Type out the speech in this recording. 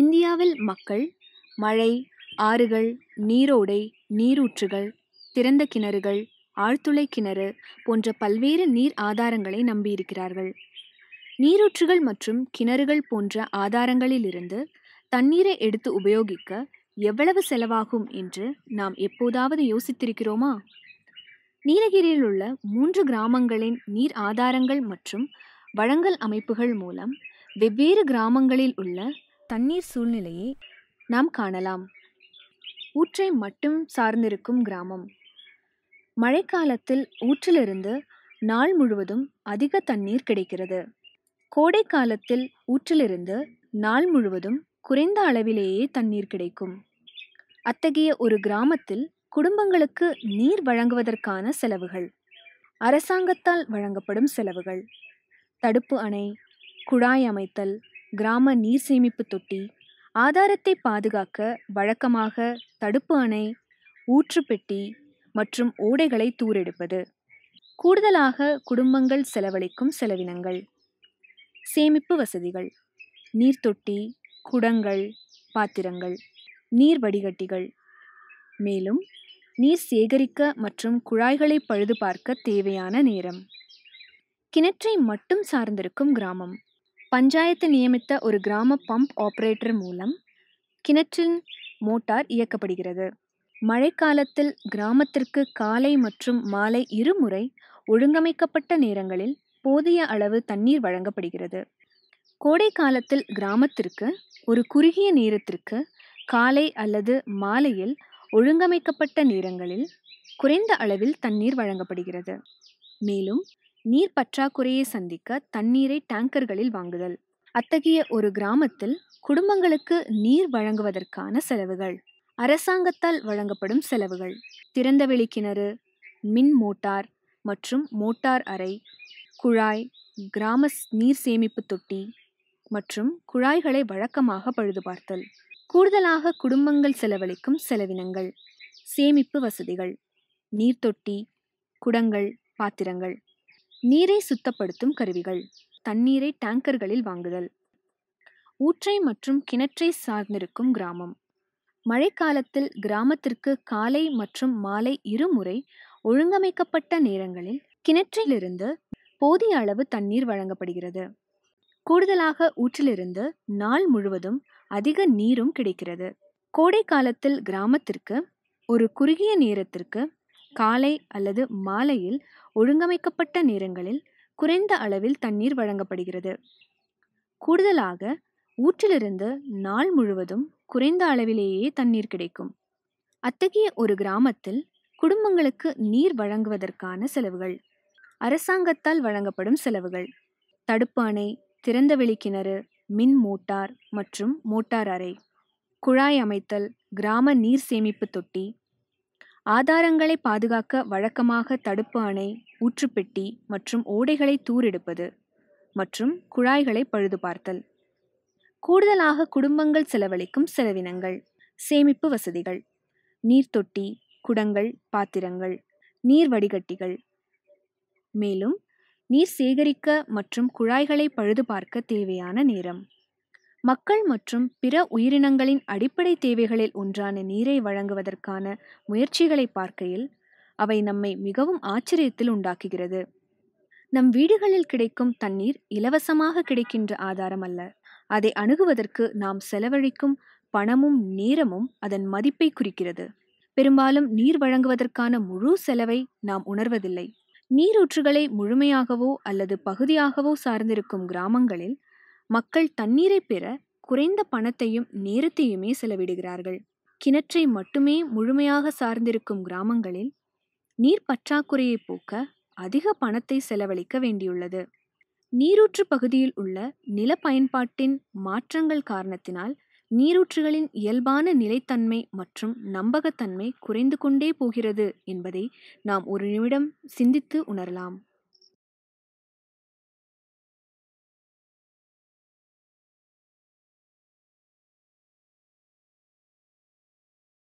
இந்தியாவில் மக்கள் மழை ஆறுகள் நீரோடை நீரூற்றுகள் திறந்த கிணறுகள் ஆழ்துளை கிணறு போன்ற பல்வேறு நீர் ஆதாரங்களை நம்பியிருக்கிறார்கள் நீரூற்றுகள் மற்றும் கிணறுகள் போன்ற ஆதாரங்களிலிருந்து தண்ணீரை எடுத்து உபயோகிக்க எவ்வளவு செலவாகும் என்று நாம் எப்போதாவது யோசித்திருக்கிறோமா நீலகிரியில் உள்ள மூன்று கிராமங்களின் நீர் ஆதாரங்கள் மற்றும் வழங்கல் அமைப்புகள் மூலம் வெவ்வேறு கிராமங்களில் உள்ள தண்ணீர் சூழ்நிலையை நாம் காணலாம் ஊற்றை மட்டும் சார்ந்திருக்கும் கிராமம் மழைக்காலத்தில் ஊற்றிலிருந்து நாள் முழுவதும் அதிக தண்ணீர் கிடைக்கிறது கோடை காலத்தில் ஊற்றிலிருந்து நாள் முழுவதும் குறைந்த அளவிலேயே தண்ணீர் கிடைக்கும் அத்தகைய ஒரு கிராமத்தில் குடும்பங்களுக்கு நீர் வழங்குவதற்கான செலவுகள் அரசாங்கத்தால் வழங்கப்படும் செலவுகள் தடுப்பு அணை குழாய் அமைத்தல் கிராம நீர் சேமிப்பு தொட்டி ஆதாரத்தை பாதுகாக்க வழக்கமாக தடுப்பு அணை ஊற்று பெட்டி மற்றும் ஓடைகளை தூரெடுப்பது கூடுதலாக குடும்பங்கள் செலவழிக்கும் செலவினங்கள் சேமிப்பு வசதிகள் நீர்த்தொட்டி குடங்கள் பாத்திரங்கள் நீர் வடிகட்டிகள் மேலும் நீர் சேகரிக்க மற்றும் குழாய்களை பழுது பார்க்க தேவையான நேரம் கிணற்றை மட்டும் சார்ந்திருக்கும் கிராமம் பஞ்சாயத்து நியமித்த ஒரு கிராம பம்ப் ஆபரேட்டர் மூலம் கிணற்றின் மோட்டார் இயக்கப்படுகிறது மழைக்காலத்தில் கிராமத்திற்கு காலை மற்றும் மாலை இருமுறை ஒழுங்கமைக்கப்பட்ட நேரங்களில் போதிய அளவு தண்ணீர் வழங்கப்படுகிறது கோடை காலத்தில் கிராமத்திற்கு ஒரு குறுகிய நேரத்திற்கு காலை அல்லது மாலையில் ஒழுங்கமைக்கப்பட்ட நேரங்களில் குறைந்த அளவில் தண்ணீர் வழங்கப்படுகிறது மேலும் நீர் பற்றாக்குறையை சந்திக்க தண்ணீரை டேங்கர்களில் வாங்குதல் அத்தகைய ஒரு கிராமத்தில் குடும்பங்களுக்கு நீர் வழங்குவதற்கான செலவுகள் அரசாங்கத்தால் வழங்கப்படும் செலவுகள் திறந்தவெளி கிணறு மின் மோட்டார் மற்றும் மோட்டார் அறை குழாய் கிராம நீர் சேமிப்பு தொட்டி மற்றும் குழாய்களை வழக்கமாக பழுதுபார்த்தல் கூடுதலாக குடும்பங்கள் செலவழிக்கும் செலவினங்கள் சேமிப்பு வசதிகள் நீர்த்தொட்டி குடங்கள் பாத்திரங்கள் நீரை சுத்தப்படுத்தும் கருவிகள் தண்ணீரை டேங்கர்களில் வாங்குதல் ஊற்றை மற்றும் கிணற்றை சார்ந்திருக்கும் கிராமம் மழைக்காலத்தில் கிராமத்திற்கு காலை மற்றும் மாலை இருமுறை ஒழுங்கமைக்கப்பட்ட நேரங்களில் கிணற்றிலிருந்து போதிய அளவு தண்ணீர் வழங்கப்படுகிறது கூடுதலாக ஊற்றிலிருந்து நாள் முழுவதும் அதிக நீரும் கிடைக்கிறது கோடை காலத்தில் கிராமத்திற்கு ஒரு குறுகிய நேரத்திற்கு காலை அல்லது மாலையில் ஒழுங்கமைக்கப்பட்ட நேரங்களில் குறைந்த அளவில் தண்ணீர் வழங்கப்படுகிறது கூடுதலாக ஊற்றிலிருந்து நாள் முழுவதும் குறைந்த அளவிலேயே தண்ணீர் கிடைக்கும் அத்தகைய ஒரு கிராமத்தில் குடும்பங்களுக்கு நீர் வழங்குவதற்கான செலவுகள் அரசாங்கத்தால் வழங்கப்படும் செலவுகள் தடுப்பு அணை திறந்தவெளி கிணறு மின் மோட்டார் மற்றும் மோட்டார் அறை குழாய் அமைத்தல் கிராம நீர் சேமிப்பு தொட்டி ஆதாரங்களை பாதுகாக்க வழக்கமாக தடுப்பு அணை ஊற்றுப்பெட்டி மற்றும் ஓடைகளை தூரெடுப்பது மற்றும் குழாய்களை பழுதுபார்த்தல் கூடுதலாக குடும்பங்கள் செலவழிக்கும் செலவினங்கள் சேமிப்பு வசதிகள் நீர்த்தொட்டி குடங்கள் பாத்திரங்கள் நீர் வடிகட்டிகள் மேலும் நீர் சேகரிக்க மற்றும் குழாய்களை பழுதுபார்க்க தேவையான நேரம் மக்கள் மற்றும் பிற உயிரினங்களின் அடிப்படை தேவைகளில் ஒன்றான நீரை வழங்குவதற்கான முயற்சிகளை பார்க்கையில் அவை நம்மை மிகவும் ஆச்சரியத்தில் உண்டாக்குகிறது நம் வீடுகளில் கிடைக்கும் தண்ணீர் இலவசமாக கிடைக்கின்ற ஆதாரம் அல்ல அதை அணுகுவதற்கு நாம் செலவழிக்கும் பணமும் நேரமும் அதன் மதிப்பை குறிக்கிறது பெரும்பாலும் நீர் வழங்குவதற்கான முழு செலவை நாம் உணர்வதில்லை நீரூற்றுகளை முழுமையாகவோ அல்லது பகுதியாகவோ சார்ந்திருக்கும் கிராமங்களில் மக்கள் தண்ணீரை பெற குறைந்த பணத்தையும் நேரத்தையுமே செலவிடுகிறார்கள் கிணற்றை மட்டுமே முழுமையாக சார்ந்திருக்கும் கிராமங்களில் நீர் பற்றாக்குறையை போக்க அதிக பணத்தை செலவழிக்க வேண்டியுள்ளது நீரூற்று பகுதியில் உள்ள நில பயன்பாட்டின் மாற்றங்கள் காரணத்தினால் நீரூற்றுகளின் இயல்பான நிலைத்தன்மை மற்றும் நம்பகத்தன்மை குறைந்து கொண்டே போகிறது என்பதை நாம் ஒரு நிமிடம் சிந்தித்து உணரலாம்